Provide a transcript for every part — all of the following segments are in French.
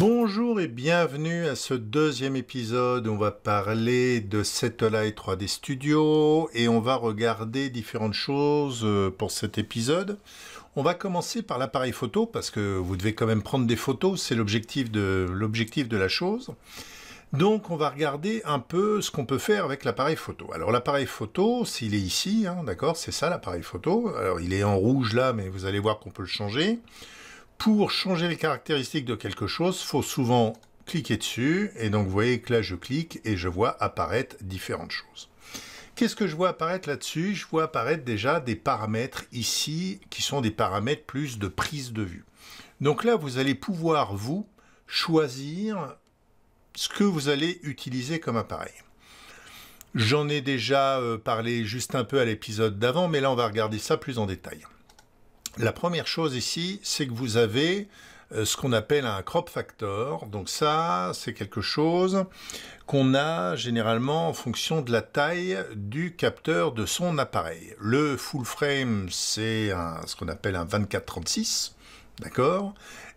Bonjour et bienvenue à ce deuxième épisode. On va parler de Satellite 3D Studio et on va regarder différentes choses euh, pour cet épisode. On va commencer par l'appareil photo parce que vous devez quand même prendre des photos, c'est l'objectif de, de la chose. Donc on va regarder un peu ce qu'on peut faire avec l'appareil photo. Alors l'appareil photo, s'il est ici, hein, d'accord, c'est ça l'appareil photo. Alors il est en rouge là, mais vous allez voir qu'on peut le changer pour changer les caractéristiques de quelque chose, il faut souvent cliquer dessus. Et donc, vous voyez que là, je clique et je vois apparaître différentes choses. Qu'est-ce que je vois apparaître là-dessus Je vois apparaître déjà des paramètres ici qui sont des paramètres plus de prise de vue. Donc là, vous allez pouvoir, vous, choisir ce que vous allez utiliser comme appareil. J'en ai déjà euh, parlé juste un peu à l'épisode d'avant, mais là, on va regarder ça plus en détail. La première chose ici, c'est que vous avez euh, ce qu'on appelle un crop factor. Donc ça, c'est quelque chose qu'on a généralement en fonction de la taille du capteur de son appareil. Le full frame, c'est ce qu'on appelle un 24-36, d'accord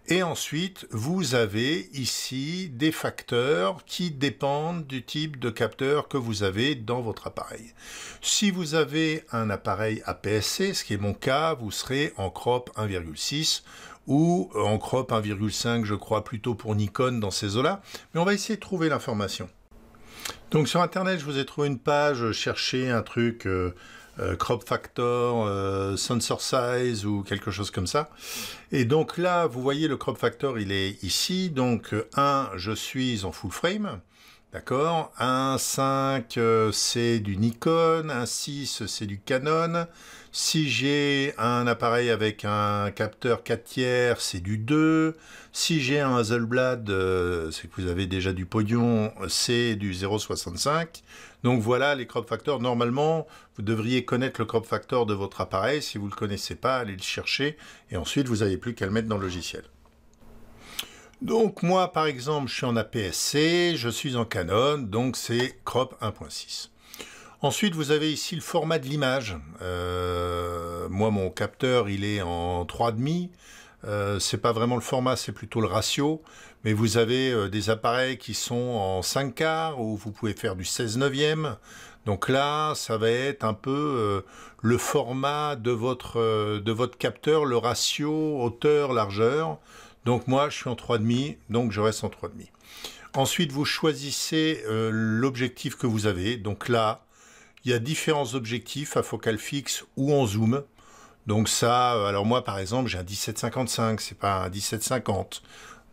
et ensuite, vous avez ici des facteurs qui dépendent du type de capteur que vous avez dans votre appareil. Si vous avez un appareil APS-C, ce qui est mon cas, vous serez en crop 1,6 ou en crop 1,5, je crois, plutôt pour Nikon dans ces eaux-là. Mais on va essayer de trouver l'information. Donc sur Internet, je vous ai trouvé une page, euh, chercher un truc... Euh, euh, crop Factor, euh, Sensor Size ou quelque chose comme ça. Et donc là, vous voyez le Crop Factor, il est ici. Donc, 1, euh, je suis en full frame. D'accord Un 5, euh, c'est du Nikon. Un 6, c'est du Canon. Si j'ai un appareil avec un capteur 4 tiers, c'est du 2. Si j'ai un Hasselblad, euh, c'est que vous avez déjà du podion, c'est du 0,65. Donc voilà les crop factors. Normalement, vous devriez connaître le crop factor de votre appareil. Si vous ne le connaissez pas, allez le chercher. Et ensuite, vous n'avez plus qu'à le mettre dans le logiciel. Donc moi, par exemple, je suis en APS-C, je suis en Canon, donc c'est crop 1.6. Ensuite, vous avez ici le format de l'image. Euh, moi, mon capteur, il est en 3,5. Ce euh, c'est pas vraiment le format, c'est plutôt le ratio. Mais vous avez euh, des appareils qui sont en 5 quarts ou vous pouvez faire du 16 neuvième. Donc là, ça va être un peu le format de votre, de votre capteur, le ratio hauteur-largeur. Donc moi, je suis en 3,5, donc je reste en 3,5. Ensuite, vous choisissez euh, l'objectif que vous avez. Donc là, il y a différents objectifs à focale fixe ou en zoom. Donc ça, euh, alors moi par exemple, j'ai un 1755, c'est pas un 1750.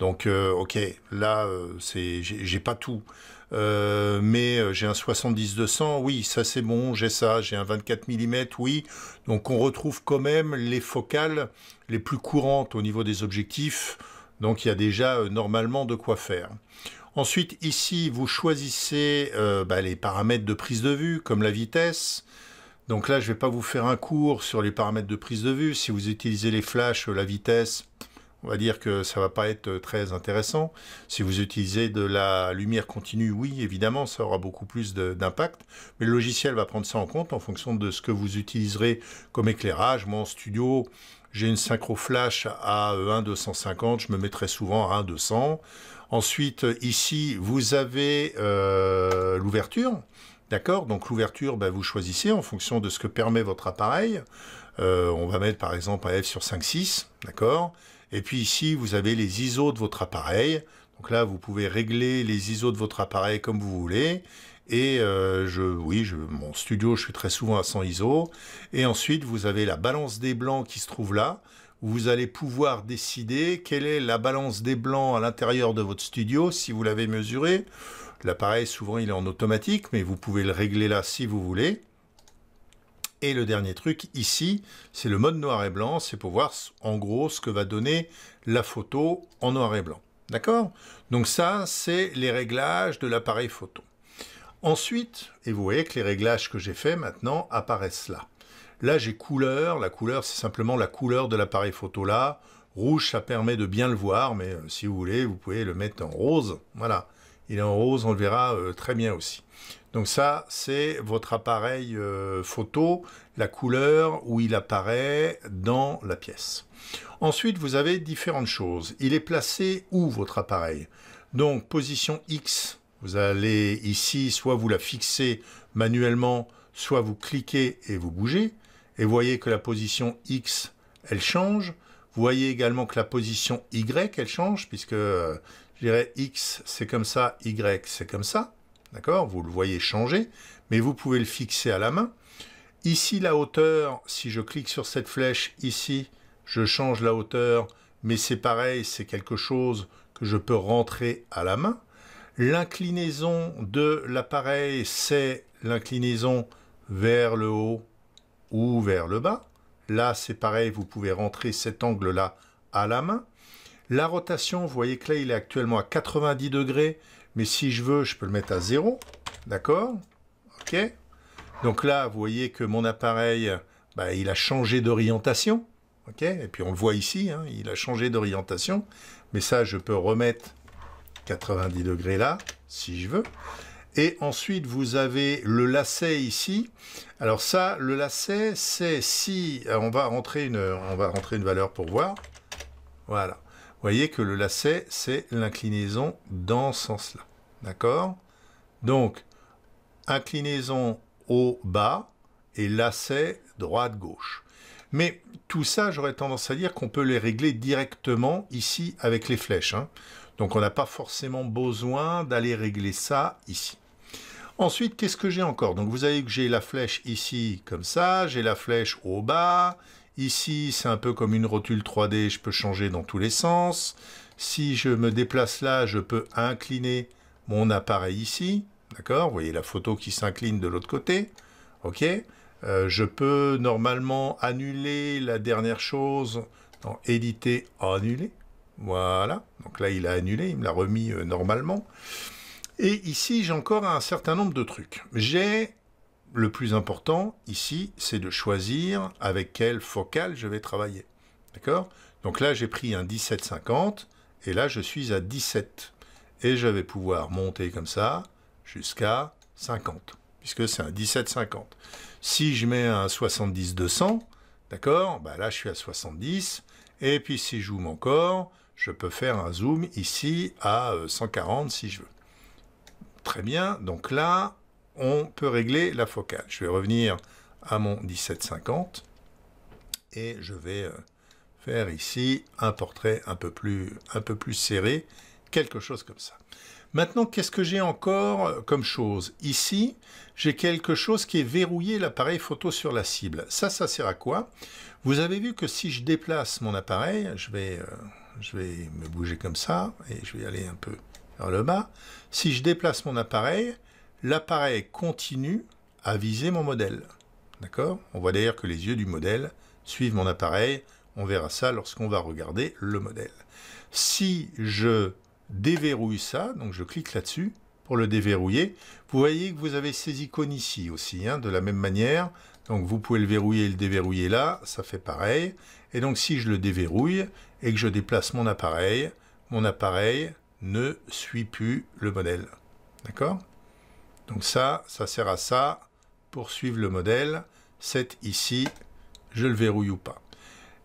Donc euh, ok, là, c'est, j'ai pas tout. Euh, mais euh, j'ai un 70-200, oui, ça c'est bon, j'ai ça, j'ai un 24 mm, oui. Donc on retrouve quand même les focales les plus courantes au niveau des objectifs, donc il y a déjà euh, normalement de quoi faire. Ensuite, ici, vous choisissez bah, les paramètres de prise de vue, comme la vitesse, donc là, je ne vais pas vous faire un cours sur les paramètres de prise de vue. Si vous utilisez les flashs, la vitesse, on va dire que ça ne va pas être euh, très intéressant. Si vous utilisez de la lumière continue, oui, évidemment, ça aura beaucoup plus d'impact. Mais le logiciel va prendre ça en compte en fonction de ce que vous utiliserez comme éclairage. Moi, en studio, j'ai une synchro flash à 1,250. Euh, Je me mettrai souvent à 1,200. Ensuite, euh, ici, vous avez l'ouverture. D'accord Donc l'ouverture, ben, vous choisissez en fonction de ce que permet votre appareil. on va mettre par exemple un F sur 5,6. D'accord et puis ici, vous avez les ISO de votre appareil. Donc là, vous pouvez régler les ISO de votre appareil comme vous voulez. Et euh, je, oui, je, mon studio, je suis très souvent à 100 ISO. Et ensuite, vous avez la balance des blancs qui se trouve là. vous allez pouvoir décider quelle est la balance des blancs à l'intérieur de votre studio si vous l'avez mesuré. L'appareil, souvent, il est en automatique, mais vous pouvez le régler là si vous voulez. Et le dernier truc ici, c'est le mode noir et blanc, c'est pour voir en gros ce que va donner la photo en noir et blanc. D'accord Donc ça, c'est les réglages de l'appareil photo. Ensuite, et vous voyez que les réglages que j'ai fait maintenant apparaissent là. Là, j'ai couleur. La couleur, c'est simplement la couleur de l'appareil photo là. Rouge, ça permet de bien le voir, mais euh, si vous voulez, vous pouvez le mettre en rose. Voilà. Il est en rose, on le verra euh, très bien aussi. Donc ça, c'est votre appareil euh, photo, la couleur où il apparaît dans la pièce. Ensuite, vous avez différentes choses. Il est placé où votre appareil Donc position X, vous allez ici, soit vous la fixez manuellement, soit vous cliquez et vous bougez. Et vous voyez que la position X, elle change. Vous voyez également que la position Y, elle change, puisque euh, je dirais X, c'est comme ça, Y, c'est comme ça. D'accord Vous le voyez changer, mais vous pouvez le fixer à la main. Ici, la hauteur, si je clique sur cette flèche ici, je change la hauteur, mais c'est pareil, c'est quelque chose que je peux rentrer à la main. L'inclinaison de l'appareil, c'est l'inclinaison vers le haut ou vers le bas. Là, c'est pareil, vous pouvez rentrer cet angle-là à la main. La rotation, vous voyez que là, il est actuellement à 90 degrés. Mais si je veux, je peux le mettre à 0. D'accord OK. Donc là, vous voyez que mon appareil, bah, il a changé d'orientation. OK Et puis on le voit ici, hein, il a changé d'orientation. Mais ça, je peux remettre 90 degrés là, si je veux. Et ensuite, vous avez le lacet ici. Alors ça, le lacet, c'est si... Euh, on va, rentrer une, on va rentrer une valeur pour voir. Voilà voyez que le lacet, c'est l'inclinaison dans ce sens-là. D'accord Donc, inclinaison haut-bas et lacet droite-gauche. Mais tout ça, j'aurais tendance à dire qu'on peut les régler directement ici avec les flèches. Hein. Donc on n'a pas forcément besoin d'aller régler ça ici. Ensuite, qu'est-ce que j'ai encore Donc vous avez que j'ai la flèche ici comme ça, j'ai la flèche au bas, Ici, c'est un peu comme une rotule 3D, je peux changer dans tous les sens. Si je me déplace là, je peux incliner mon appareil ici. D'accord Vous voyez la photo qui s'incline de l'autre côté. OK euh, Je peux normalement annuler la dernière chose dans éditer, annuler. Voilà. Donc là, il a annulé, il me l'a remis euh, normalement. Et ici, j'ai encore un certain nombre de trucs. J'ai le plus important ici, c'est de choisir avec quelle focale je vais travailler. D'accord Donc là, j'ai pris un 1750 et là, je suis à 17. Et je vais pouvoir monter comme ça jusqu'à 50, puisque c'est un 1750. Si je mets un 70-200, d'accord bah Là, je suis à 70. Et puis, si je zoome encore, je peux faire un zoom ici à 140 euh, si je veux. Très bien. Donc là, on peut régler la focale. Je vais revenir à mon 1750 et je vais euh, faire ici un portrait un peu plus, serré, quelque chose comme ça. Maintenant, qu'est-ce que j'ai encore euh, comme chose Ici, j'ai quelque chose qui est verrouillé l'appareil photo sur la cible. Ça, ça sert à quoi Vous avez vu que si je déplace mon appareil, euh, je vais me bouger comme ça, et je vais aller un peu vers le bas. Si je déplace mon appareil, l'appareil continue à viser mon modèle. D'accord On voit d'ailleurs que les yeux du modèle suivent mon appareil. On verra ça lorsqu'on va regarder le modèle. Si je déverrouille ça, donc je clique là-dessus pour le déverrouiller, vous voyez que vous avez ces icônes ici aussi, hein, de la même manière. Donc vous pouvez le verrouiller et le déverrouiller là, ça fait pareil. Et donc si je le déverrouille et que je déplace mon appareil, mon appareil ne suit plus le modèle. D'accord donc ça, ça sert à ça, suivre le modèle. C'est ici, je le verrouille ou pas.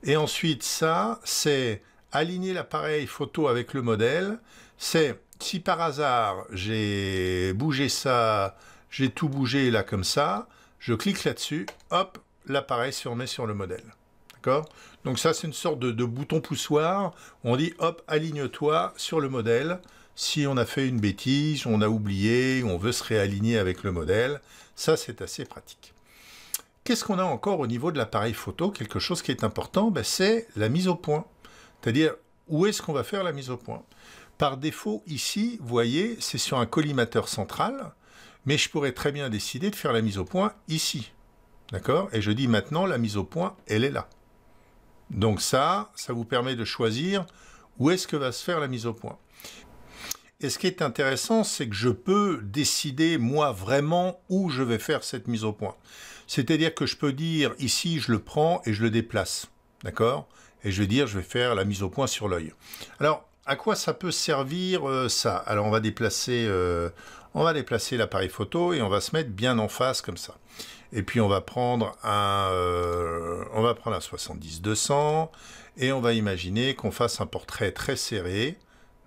Et ensuite, ça, c'est aligner l'appareil photo avec le modèle. C'est si par hasard j'ai bougé ça, j'ai tout bougé là comme ça, je clique là-dessus, hop, l'appareil se remet sur le modèle. D'accord Donc ça, c'est une sorte de, de, bouton poussoir. On dit hop, aligne-toi sur le modèle si on a fait une bêtise, on a oublié, on veut se réaligner avec le modèle. Ça, c'est assez pratique. Qu'est-ce qu'on a encore au niveau de l'appareil photo Quelque chose qui est important, ben, c'est la mise au point. C'est-à-dire, où est-ce qu'on va faire la mise au point Par défaut, ici, vous voyez, c'est sur un collimateur central, mais je pourrais très bien décider de faire la mise au point ici. D'accord Et je dis maintenant, la mise au point, elle est là. Donc ça, ça vous permet de choisir où est-ce que va se faire la mise au point. Et ce qui est intéressant, c'est que je peux décider, moi, vraiment où je vais faire cette mise au point. C'est-à-dire que je peux dire, ici, je le prends et je le déplace. D'accord Et je vais dire, je vais faire la mise au point sur l'œil. Alors, à quoi ça peut servir euh, ça Alors, on va déplacer, euh, on va déplacer l'appareil photo et on va se mettre bien en face comme ça. Et puis, on va prendre un, euh, on va prendre un 70-200 et on va imaginer qu'on fasse un portrait très serré.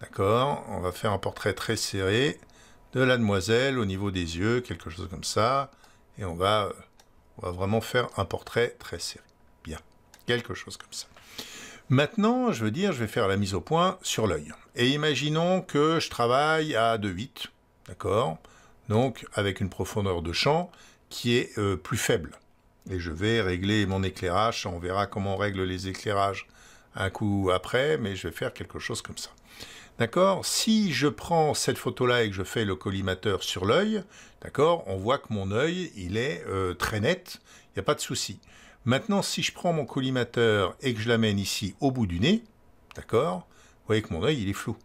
D'accord On va faire un portrait très serré de la demoiselle au niveau des yeux, quelque chose comme ça. Et on va, vraiment faire un portrait très serré. Bien, quelque chose comme ça. Maintenant, je veux dire, je vais faire la mise au point sur l'œil. Et imaginons que je travaille à 2,8, d'accord Donc, avec une profondeur de champ qui est euh, plus faible. Et je vais régler mon éclairage, on verra comment on règle les éclairages un coup après, mais je vais faire quelque chose comme ça. D'accord Si je prends cette photo-là et que je fais le collimateur sur l'œil, d'accord On voit que mon œil, il est euh, très net, il n'y a pas de souci. Maintenant, si je prends mon collimateur et que je l'amène ici au bout du nez, d'accord Vous voyez que mon œil, il est flou.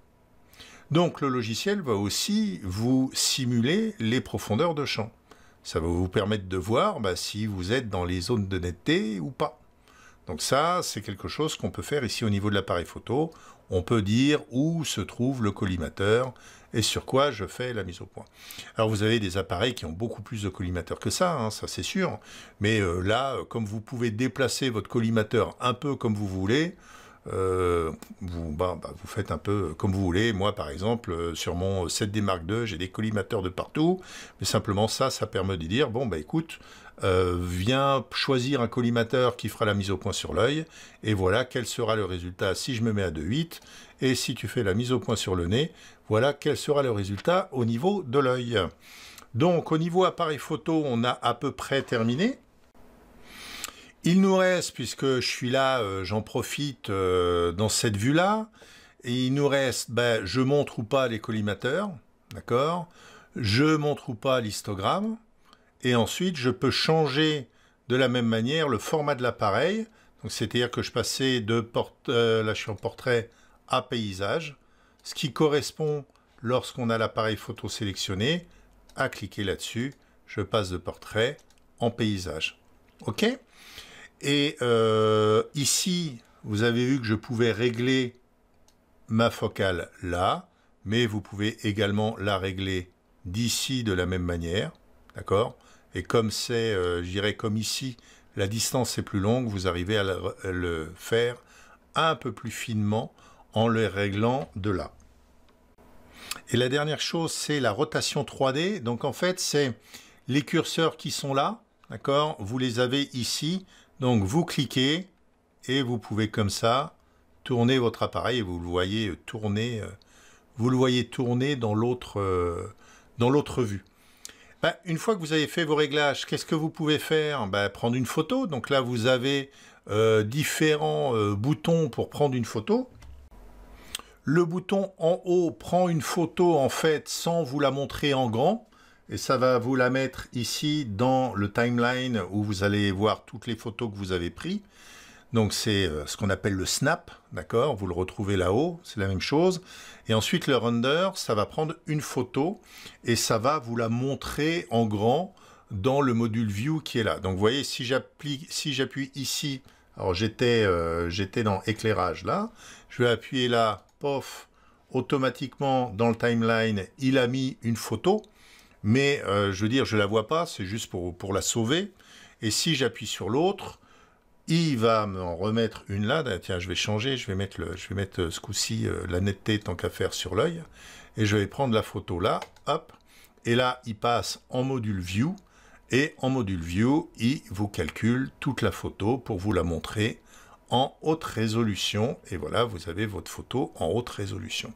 Donc le logiciel va aussi vous simuler les profondeurs de champ. Ça va vous permettre de voir bah, si vous êtes dans les zones de netteté ou pas. Donc ça, c'est quelque chose qu'on peut faire ici au niveau de l'appareil photo. On peut dire où se trouve le collimateur et sur quoi je fais la mise au point. Alors vous avez des appareils qui ont beaucoup plus de collimateurs que ça, hein, ça c'est sûr. Mais euh, là, comme vous pouvez déplacer votre collimateur un peu comme vous voulez, euh, bah, bah, vous, faites un peu euh, comme vous voulez. Moi, par exemple, sur mon 7D Mark II, j'ai des collimateurs de partout, mais simplement ça, ça permet de dire, bon, bah écoute, euh, viens choisir un collimateur qui fera la mise au point sur l'œil, et voilà quel sera le résultat si je me mets à 2,8, et si tu fais la mise au point sur le nez, voilà quel sera le résultat au niveau de l'œil. Donc au niveau appareil photo, on a à peu près terminé. Il nous reste, puisque je suis là, euh, j'en profite euh, dans cette vue-là, et il nous reste, ben, je montre ou pas les collimateurs, d'accord Je montre ou pas l'histogramme, et ensuite je peux changer de la même manière le format de l'appareil. Donc c'est-à-dire que je passais de euh, portrait à paysage, ce qui correspond lorsqu'on a l'appareil photo sélectionné à cliquer là-dessus, je passe de portrait en paysage. OK Et euh, ici, vous avez vu que je pouvais régler ma focale là, mais vous pouvez également la régler d'ici de la même manière. D'accord et comme c'est, euh, j'irai comme ici, la distance est plus longue, vous arrivez à le, faire un peu plus finement en le réglant de là. Et la dernière chose, c'est la rotation 3D. Donc en fait, c'est les curseurs qui sont là, d'accord Vous les avez ici. Donc vous cliquez et vous pouvez comme ça tourner votre appareil vous le voyez tourner, euh, vous le voyez tourner dans l'autre euh, vue. Bah, une fois que vous avez fait vos réglages, qu'est-ce que vous pouvez faire bah, Prendre une photo. Donc là, vous avez euh, différents euh, boutons pour prendre une photo. Le bouton en haut prend une photo en fait sans vous la montrer en grand. Et ça va vous la mettre ici dans le timeline où vous allez voir toutes les photos que vous avez prises. Donc c'est euh, ce qu'on appelle le snap, d'accord Vous le retrouvez là-haut, c'est la même chose. Et ensuite le render, ça va prendre une photo et ça va vous la montrer en grand dans le module view qui est là. Donc vous voyez, si j'appuie si ici, alors euh, j'étais dans éclairage là, je vais appuyer là, pof, automatiquement dans le timeline, il a mis une photo, mais euh, je veux dire, je ne la vois pas, c'est juste pour, pour la sauver. Et si j'appuie sur l'autre, il va me remettre une là, tiens, je vais changer, je vais mettre, le, je vais mettre euh, ce coup-ci euh, la netteté tant qu'à faire sur l'œil, et je vais prendre la photo là, hop, et là, il passe en module View, et en module View, il vous calcule toute la photo pour vous la montrer en haute résolution, et voilà, vous avez votre photo en haute résolution.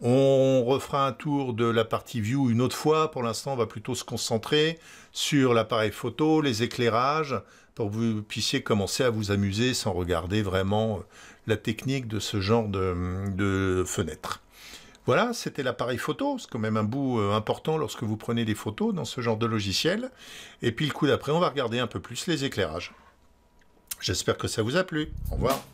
On refera un tour de la partie view une autre fois. Pour l'instant, on va plutôt se concentrer sur l'appareil photo, les éclairages, pour que vous puissiez commencer à vous amuser sans regarder vraiment euh, la technique de ce genre de, de fenêtre. Voilà, c'était l'appareil photo, c'est quand même un bout euh, important lorsque vous prenez des photos dans ce genre de logiciel. Et puis le coup d'après, on va regarder un peu plus les éclairages. J'espère que ça vous a plu. Au revoir.